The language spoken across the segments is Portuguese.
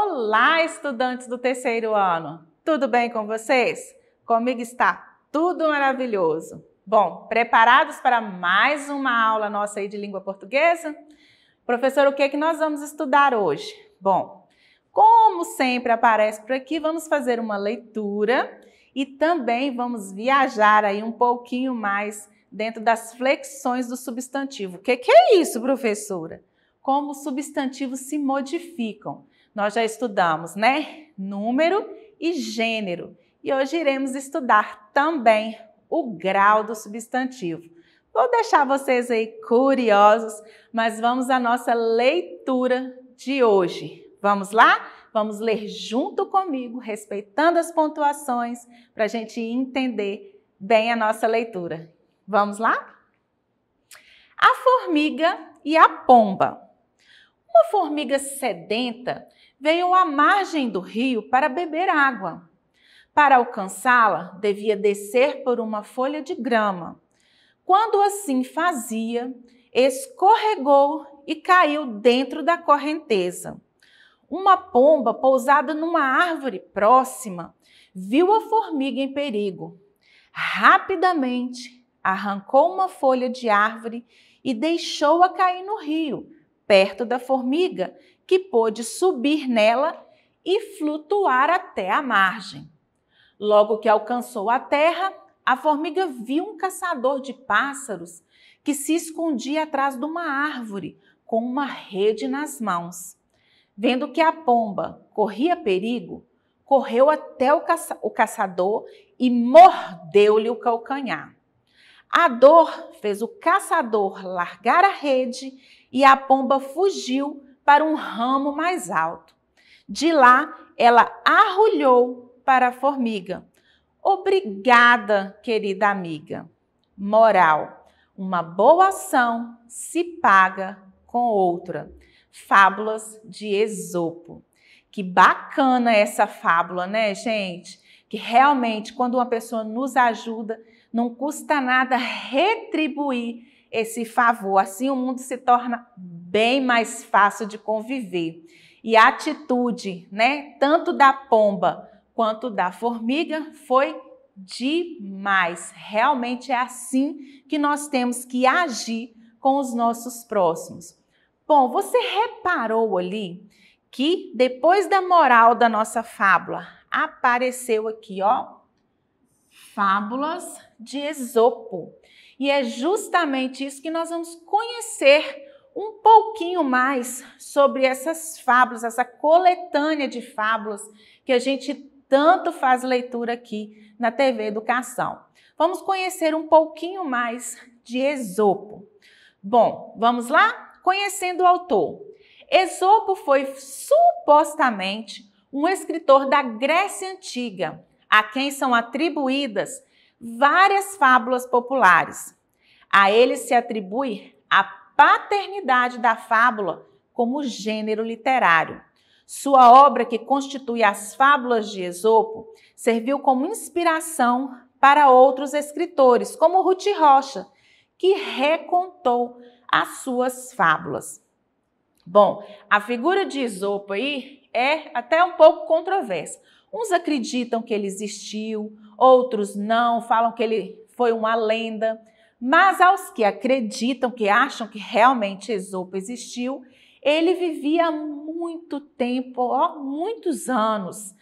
Olá, estudantes do terceiro ano! Tudo bem com vocês? Comigo está tudo maravilhoso. Bom, preparados para mais uma aula nossa aí de língua portuguesa? Professor, o que é que nós vamos estudar hoje? Bom, como sempre aparece por aqui, vamos fazer uma leitura e também vamos viajar aí um pouquinho mais dentro das flexões do substantivo. O que, é que é isso, professora? Como os substantivos se modificam. Nós já estudamos, né? Número e gênero. E hoje iremos estudar também o grau do substantivo. Vou deixar vocês aí curiosos, mas vamos à nossa leitura de hoje. Vamos lá? Vamos ler junto comigo, respeitando as pontuações, para a gente entender bem a nossa leitura. Vamos lá? A formiga e a pomba. Uma formiga sedenta veio à margem do rio para beber água. Para alcançá-la, devia descer por uma folha de grama. Quando assim fazia, escorregou e caiu dentro da correnteza. Uma pomba pousada numa árvore próxima viu a formiga em perigo. Rapidamente arrancou uma folha de árvore e deixou-a cair no rio, perto da formiga, que pôde subir nela e flutuar até a margem. Logo que alcançou a terra, a formiga viu um caçador de pássaros que se escondia atrás de uma árvore com uma rede nas mãos. Vendo que a pomba corria perigo, correu até o, caça o caçador e mordeu-lhe o calcanhar. A dor fez o caçador largar a rede e a pomba fugiu para um ramo mais alto. De lá, ela arrulhou para a formiga. Obrigada, querida amiga. Moral: uma boa ação se paga com outra. Fábulas de Esopo. Que bacana essa fábula, né, gente? Que realmente, quando uma pessoa nos ajuda, não custa nada retribuir esse favor. Assim o mundo se torna bem mais fácil de conviver. E a atitude, né, tanto da pomba quanto da formiga foi demais. Realmente é assim que nós temos que agir com os nossos próximos. Bom, você reparou ali que depois da moral da nossa fábula apareceu aqui, ó, fábulas de Esopo. E é justamente isso que nós vamos conhecer um pouquinho mais sobre essas fábulas, essa coletânea de fábulas que a gente tanto faz leitura aqui na TV Educação. Vamos conhecer um pouquinho mais de Esopo. Bom, vamos lá? Conhecendo o autor. Esopo foi supostamente um escritor da Grécia Antiga, a quem são atribuídas várias fábulas populares. A ele se atribui a paternidade da fábula como gênero literário. Sua obra, que constitui as Fábulas de Esopo, serviu como inspiração para outros escritores, como Ruth Rocha, que recontou as suas fábulas. Bom, a figura de Esopo aí é até um pouco controversa. Uns acreditam que ele existiu, outros não, falam que ele foi uma lenda. Mas aos que acreditam, que acham que realmente Esopo existiu, ele vivia muito tempo, ó, muitos anos,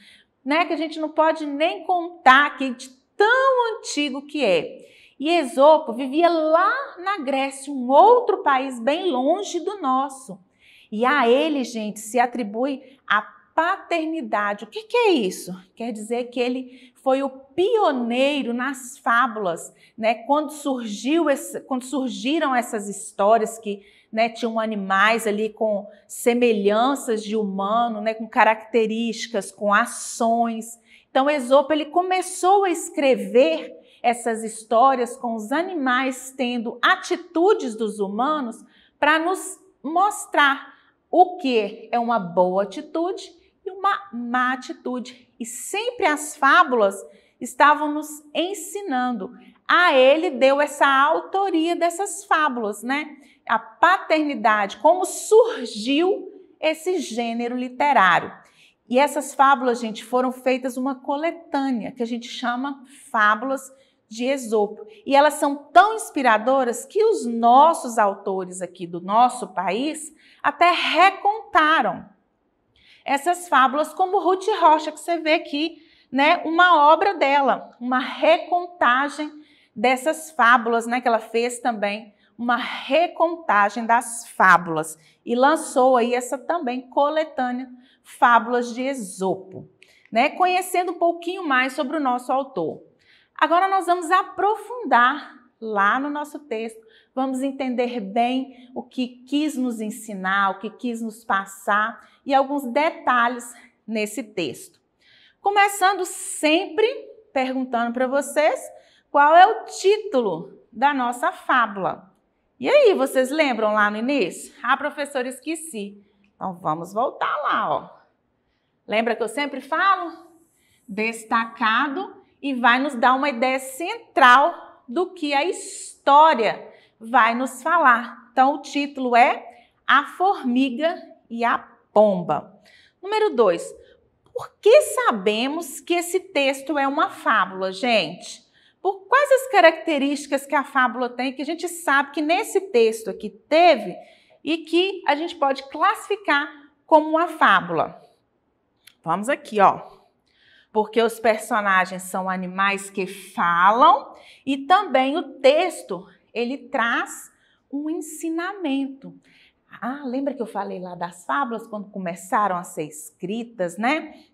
né? Que a gente não pode nem contar que de tão antigo que é. E Esopo vivia lá na Grécia, um outro país bem longe do nosso. E a ele, gente, se atribui a paternidade. O que, que é isso? Quer dizer que ele foi o pioneiro nas fábulas, né? Quando surgiu esse, quando surgiram essas histórias que né, tinham animais ali com semelhanças de humano, né, com características, com ações. Então Esopo ele começou a escrever essas histórias com os animais tendo atitudes dos humanos para nos mostrar o que é uma boa atitude e uma má atitude e sempre as fábulas estavam nos ensinando. A ele deu essa autoria dessas fábulas, né? A paternidade, como surgiu esse gênero literário. E essas fábulas, gente, foram feitas uma coletânea que a gente chama Fábulas de Esopo. E elas são tão inspiradoras que os nossos autores aqui do nosso país até recontaram essas fábulas, como Ruth Rocha, que você vê aqui, né, uma obra dela, uma recontagem dessas fábulas né, que ela fez também, uma recontagem das fábulas. E lançou aí essa também coletânea, Fábulas de Esopo, né, conhecendo um pouquinho mais sobre o nosso autor. Agora nós vamos aprofundar lá no nosso texto, vamos entender bem o que quis nos ensinar, o que quis nos passar e alguns detalhes nesse texto. Começando sempre perguntando para vocês qual é o título da nossa fábula. E aí, vocês lembram lá no início? Ah, professora, esqueci. Então vamos voltar lá, ó. Lembra que eu sempre falo? Destacado e vai nos dar uma ideia central do que a história vai nos falar. Então o título é A Formiga e a pomba. Número dois, por que sabemos que esse texto é uma fábula, gente? Por quais as características que a fábula tem que a gente sabe que nesse texto aqui teve e que a gente pode classificar como uma fábula? Vamos aqui, ó porque os personagens são animais que falam e também o texto ele traz um ensinamento. Ah, lembra que eu falei lá das fábulas quando começaram a ser escritas, né?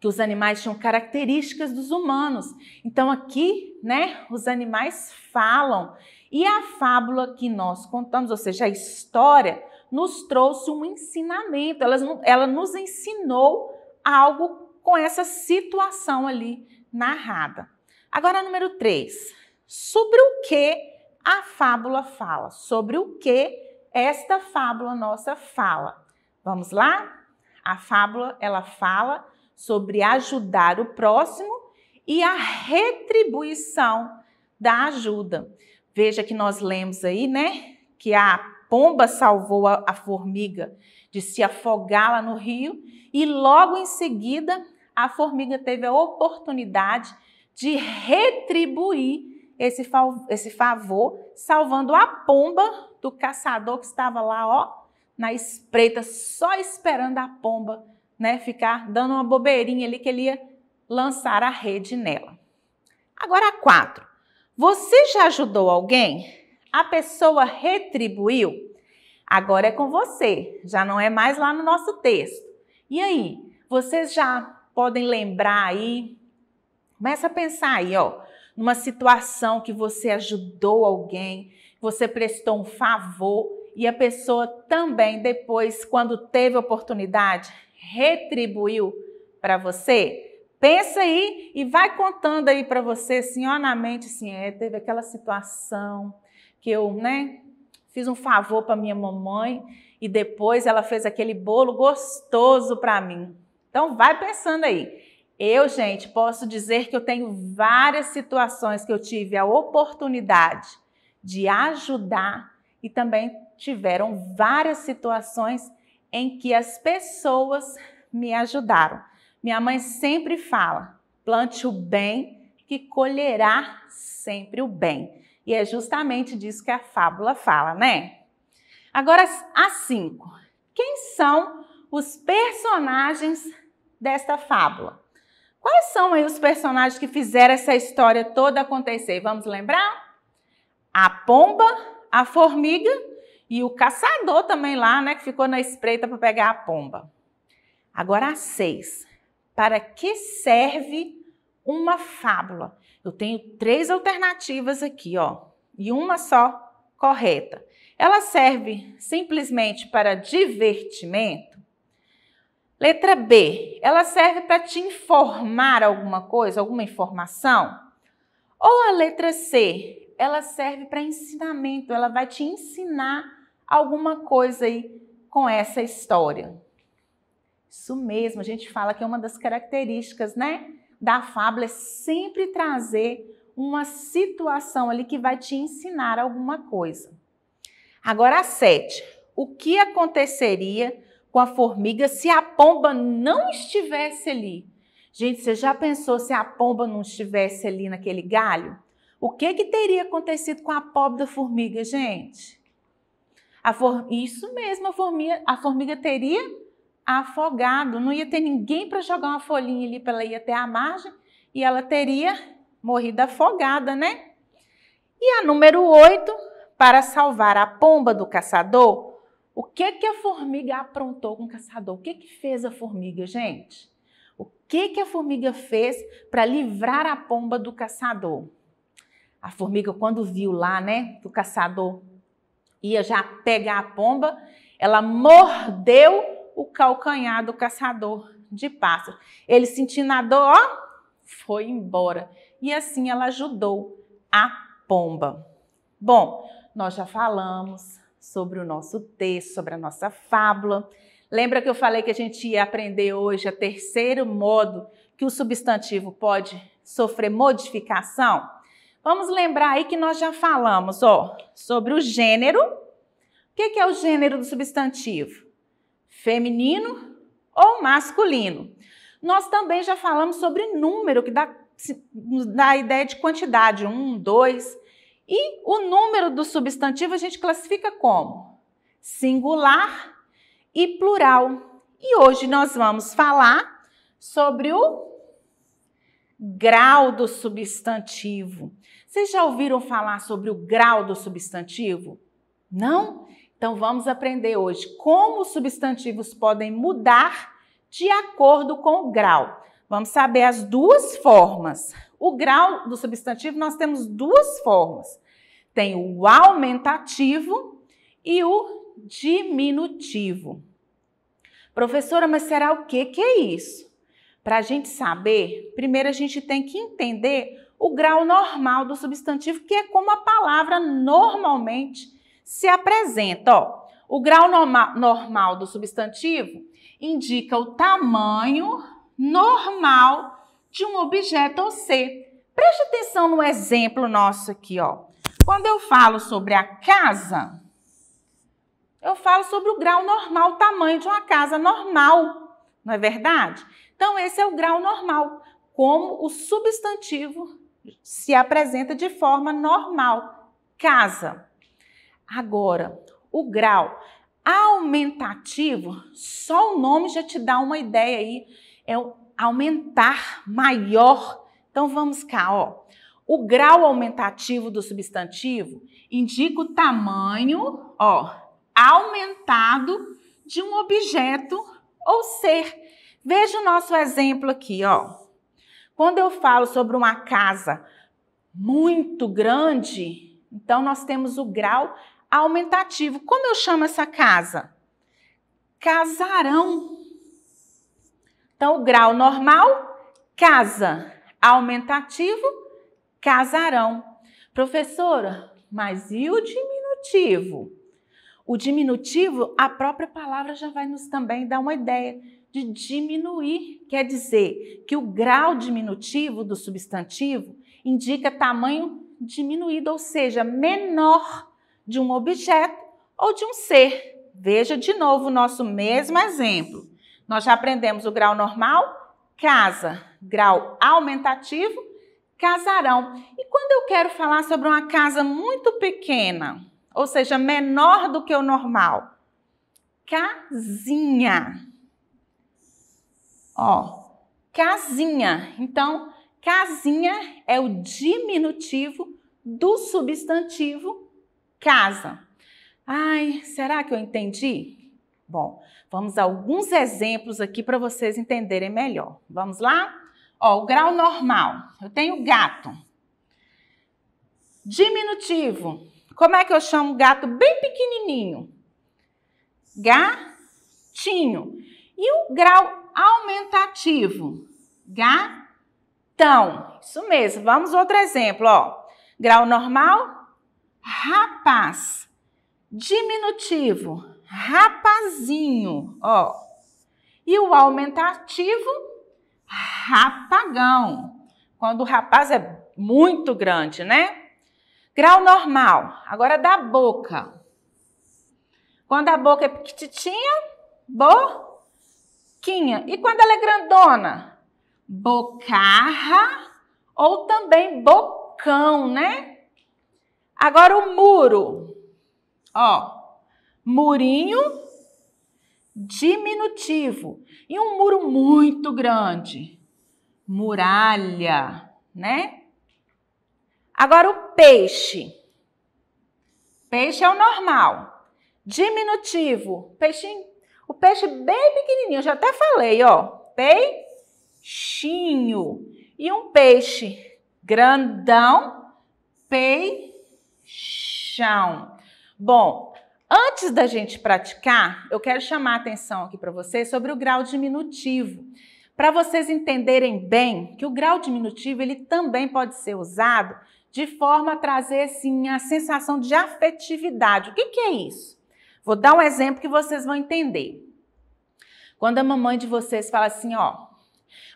Que os animais tinham características dos humanos. Então aqui, né, os animais falam. E a fábula que nós contamos, ou seja, a história, nos trouxe um ensinamento. Ela, ela nos ensinou algo com essa situação ali narrada. Agora, número 3. Sobre o que a fábula fala? Sobre o que esta fábula nossa fala. Vamos lá? A fábula ela fala sobre ajudar o próximo e a retribuição da ajuda. Veja que nós lemos aí, né, que a pomba salvou a, a formiga de se afogar lá no rio e logo em seguida a formiga teve a oportunidade de retribuir esse, esse favor, salvando a pomba do caçador que estava lá, ó, na espreita, só esperando a pomba, né, ficar dando uma bobeirinha ali que ele ia lançar a rede nela. Agora, quatro. Você já ajudou alguém? A pessoa retribuiu? Agora é com você, já não é mais lá no nosso texto. E aí, vocês já podem lembrar aí? Começa a pensar aí, ó, numa situação que você ajudou alguém, você prestou um favor e a pessoa também depois, quando teve oportunidade, retribuiu para você. Pensa aí e vai contando aí para você, assim, ó, na mente, assim, é, teve aquela situação que eu, né, fiz um favor para minha mamãe e depois ela fez aquele bolo gostoso para mim. Então vai pensando aí. Eu, gente, posso dizer que eu tenho várias situações que eu tive a oportunidade de ajudar e também tiveram várias situações em que as pessoas me ajudaram. Minha mãe sempre fala: plante o bem, que colherá sempre o bem. E é justamente disso que a fábula fala, né? Agora, as cinco. Quem são os personagens desta fábula? Quais são aí os personagens que fizeram essa história toda acontecer? Vamos lembrar? a pomba, a formiga e o caçador também lá, né, que ficou na espreita para pegar a pomba. Agora a seis. Para que serve uma fábula? Eu tenho três alternativas aqui, ó, e uma só correta. Ela serve simplesmente para divertimento? Letra B, ela serve para te informar alguma coisa, alguma informação? Ou a letra C, ela serve para ensinamento, ela vai te ensinar alguma coisa aí com essa história. Isso mesmo, a gente fala que é uma das características, né, da fábula é sempre trazer uma situação ali que vai te ensinar alguma coisa. Agora a sete. O que aconteceria com a formiga se a pomba não estivesse ali? Gente, você já pensou se a pomba não estivesse ali naquele galho? O que, que teria acontecido com a pobre da formiga, gente? For... Isso mesmo, a formiga, a formiga teria afogado, não ia ter ninguém para jogar uma folhinha ali para ela ir até a margem e ela teria morrido afogada, né? E a número 8, para salvar a pomba do caçador, o que que a formiga aprontou com o caçador? O que que fez a formiga, gente? O que que a formiga fez para livrar a pomba do caçador? A formiga, quando viu lá, né, que o caçador ia já pegar a pomba, ela mordeu o calcanhar do caçador de pássaros. Ele sentindo a dor, ó, foi embora. E assim ela ajudou a pomba. Bom, nós já falamos sobre o nosso texto, sobre a nossa fábula. Lembra que eu falei que a gente ia aprender hoje a terceiro modo que o substantivo pode sofrer modificação? Vamos lembrar aí que nós já falamos, ó, sobre o gênero. O que, é o gênero do substantivo? Feminino ou masculino? Nós também já falamos sobre número, que dá, dá ideia de quantidade, um, dois. E o número do substantivo a gente classifica como singular e plural. E hoje nós vamos falar sobre o grau do substantivo. Vocês já ouviram falar sobre o grau do substantivo? Não? Então vamos aprender hoje como os substantivos podem mudar de acordo com o grau. Vamos saber as duas formas. O grau do substantivo nós temos duas formas. Tem o aumentativo e o diminutivo. Professora, mas será o que que é isso? Para a gente saber, primeiro a gente tem que entender o grau normal do substantivo, que é como a palavra normalmente se apresenta. Ó, o grau norma normal do substantivo indica o tamanho normal de um objeto ou ser. Preste atenção no exemplo nosso aqui, ó. Quando eu falo sobre a casa, eu falo sobre o grau normal, o tamanho de uma casa normal, não é verdade? Então, esse é o grau normal, como o substantivo se apresenta de forma normal, casa. Agora, o grau aumentativo, só o nome já te dá uma ideia aí, é o aumentar maior. Então vamos cá, ó. O grau aumentativo do substantivo indica o tamanho, ó, aumentado de um objeto ou ser. Veja o nosso exemplo aqui, ó. Quando eu falo sobre uma casa muito grande, então nós temos o grau aumentativo. Como eu chamo essa casa? Casarão. Então, o grau normal, casa. Aumentativo, casarão. Professora, mas e o diminutivo? O diminutivo, a própria palavra já vai nos também dar uma ideia de diminuir, quer dizer que o grau diminutivo do substantivo indica tamanho diminuído, ou seja, menor de um objeto ou de um ser. Veja de novo o nosso mesmo exemplo. Nós já aprendemos o grau normal, casa, grau aumentativo, casarão. E quando eu quero falar sobre uma casa muito pequena, ou seja, menor do que o normal, casinha. Ó, casinha. Então, casinha é o diminutivo do substantivo casa. Ai, será que eu entendi? Bom, vamos a alguns exemplos aqui para vocês entenderem melhor. Vamos lá? Ó, o grau normal. Eu tenho gato. Diminutivo. Como é que eu chamo gato bem pequenininho? Gatinho. E o grau aumentativo. Gatão. Isso mesmo. Vamos outro exemplo, ó. Grau normal, rapaz. Diminutivo, rapazinho, ó. E o aumentativo, rapagão. Quando o rapaz é muito grande, né? Grau normal. Agora da boca. Quando a boca é pequitinha, boca Quinha. E quando ela é grandona? Bocarra ou também bocão, né? Agora o muro. Ó, murinho diminutivo. E um muro muito grande. Muralha, né? Agora o peixe. Peixe é o normal. Diminutivo, peixinho o peixe bem pequenininho, já até falei, ó. Peixinho. E um peixe grandão, peixão. Bom, antes da gente praticar, eu quero chamar a atenção aqui para vocês sobre o grau diminutivo. Para vocês entenderem bem que o grau diminutivo ele também pode ser usado de forma a trazer assim a sensação de afetividade. O que, que é isso? Vou dar um exemplo que vocês vão entender. Quando a mamãe de vocês fala assim, ó,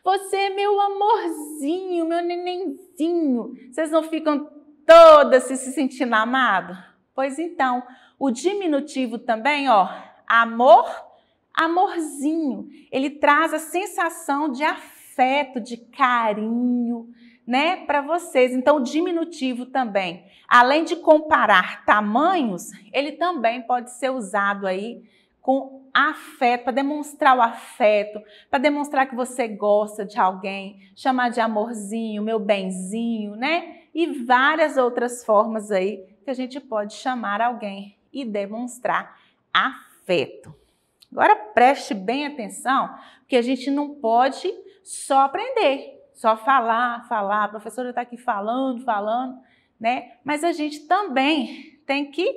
você é meu amorzinho, meu nenenzinho, vocês não ficam todas se, sentindo amado? Pois então, o diminutivo também, ó, amor, amorzinho, ele traz a sensação de afeto, de carinho, né, para vocês. Então, o diminutivo também, além de comparar tamanhos, ele também pode ser usado aí com afeto, para demonstrar o afeto, para demonstrar que você gosta de alguém, chamar de amorzinho, meu benzinho, né? E várias outras formas aí que a gente pode chamar alguém e demonstrar afeto. Agora preste bem atenção, porque a gente não pode só aprender, só falar, falar, a professora está aqui falando, falando, né? Mas a gente também tem que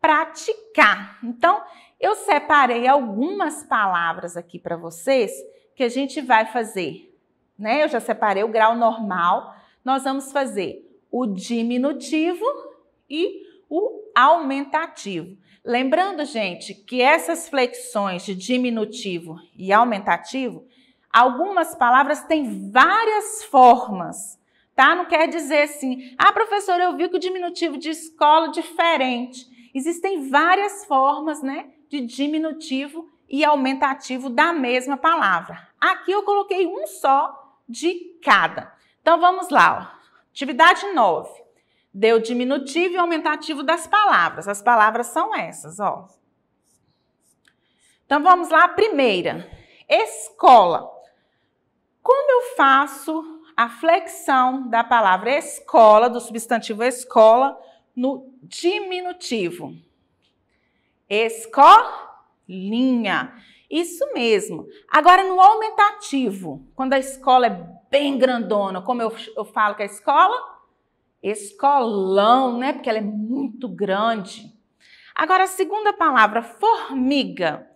praticar. Então, eu separei algumas palavras aqui para vocês que a gente vai fazer, né? Eu já separei o grau normal. Nós vamos fazer o diminutivo e o aumentativo. Lembrando, gente, que essas flexões de diminutivo e aumentativo Algumas palavras têm várias formas, tá? Não quer dizer assim, ah, professor, eu vi que o diminutivo de escola é diferente. Existem várias formas, né, de diminutivo e aumentativo da mesma palavra. Aqui eu coloquei um só de cada. Então vamos lá, ó. Atividade 9. Deu diminutivo e aumentativo das palavras. As palavras são essas, ó. Então vamos lá, primeira. Escola. Como eu faço a flexão da palavra escola, do substantivo escola, no diminutivo? Escolinha. Isso mesmo. Agora, no aumentativo, quando a escola é bem grandona, como eu, eu falo que é a escola? Escolão, né? Porque ela é muito grande. Agora, a segunda palavra, formiga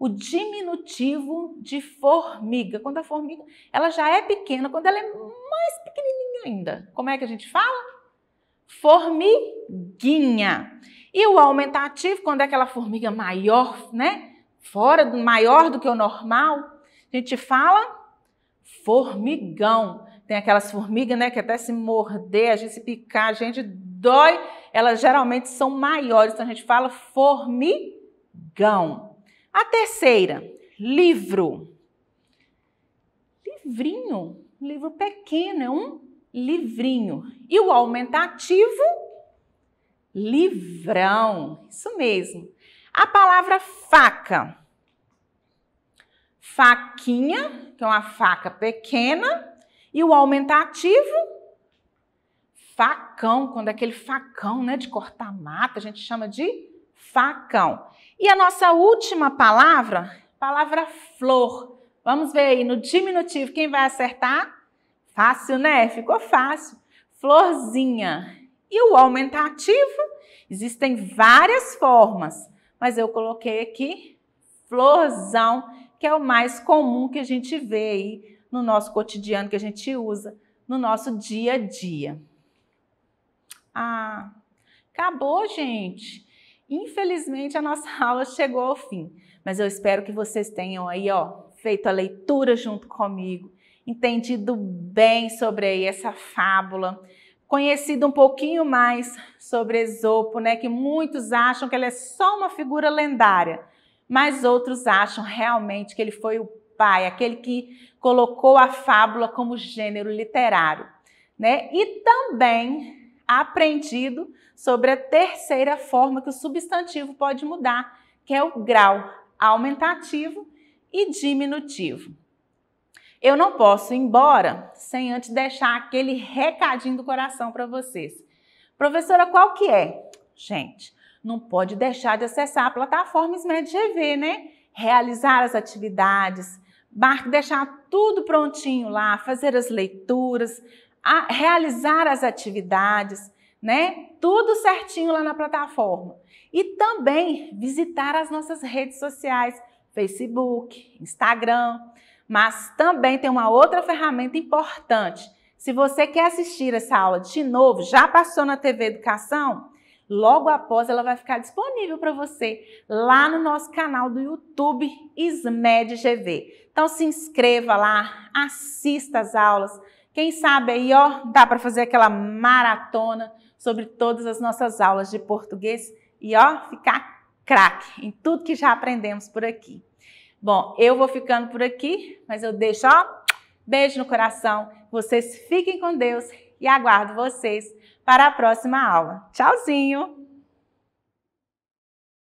o diminutivo de formiga. Quando a formiga ela já é pequena, quando ela é mais pequenininha ainda. Como é que a gente fala? Formiguinha. E o aumentativo, quando é aquela formiga maior, né? Fora, maior do que o normal, a gente fala formigão. Tem aquelas formigas, né, que até se morder, a gente se picar, a gente dói. Elas geralmente são maiores, então a gente fala formigão. A terceira, livro. Livrinho, livro pequeno, é um livrinho. E o aumentativo, livrão. Isso mesmo. A palavra faca. Faquinha, que é uma faca pequena, e o aumentativo, facão, quando é aquele facão, né, de cortar mata, a gente chama de facão. E a nossa última palavra, palavra flor. Vamos ver aí no diminutivo quem vai acertar? Fácil, né? Ficou fácil. Florzinha. E o aumentativo? Existem várias formas, mas eu coloquei aqui florzão, que é o mais comum que a gente vê aí no nosso cotidiano, que a gente usa no nosso dia a dia. Ah, acabou, gente. Infelizmente a nossa aula chegou ao fim, mas eu espero que vocês tenham aí, ó, feito a leitura junto comigo, entendido bem sobre aí essa fábula, conhecido um pouquinho mais sobre Esopo, né, que muitos acham que ele é só uma figura lendária, mas outros acham realmente que ele foi o pai, aquele que colocou a fábula como gênero literário, né? E também aprendido sobre a terceira forma que o substantivo pode mudar, que é o grau aumentativo e diminutivo. Eu não posso ir embora sem antes deixar aquele recadinho do coração para vocês. Professora, qual que é? Gente, não pode deixar de acessar a plataforma SmedGV, né? Realizar as atividades, deixar tudo prontinho lá, fazer as leituras, a realizar as atividades, né? Tudo certinho lá na plataforma. E também visitar as nossas redes sociais, Facebook, Instagram. Mas também tem uma outra ferramenta importante. Se você quer assistir essa aula de novo, já passou na TV Educação, logo após ela vai ficar disponível para você lá no nosso canal do YouTube SMED GV. Então se inscreva lá, assista as aulas, quem sabe aí, ó, dá para fazer aquela maratona sobre todas as nossas aulas de português e, ó, ficar craque em tudo que já aprendemos por aqui. Bom, eu vou ficando por aqui, mas eu deixo, ó, beijo no coração. Vocês fiquem com Deus e aguardo vocês para a próxima aula. Tchauzinho!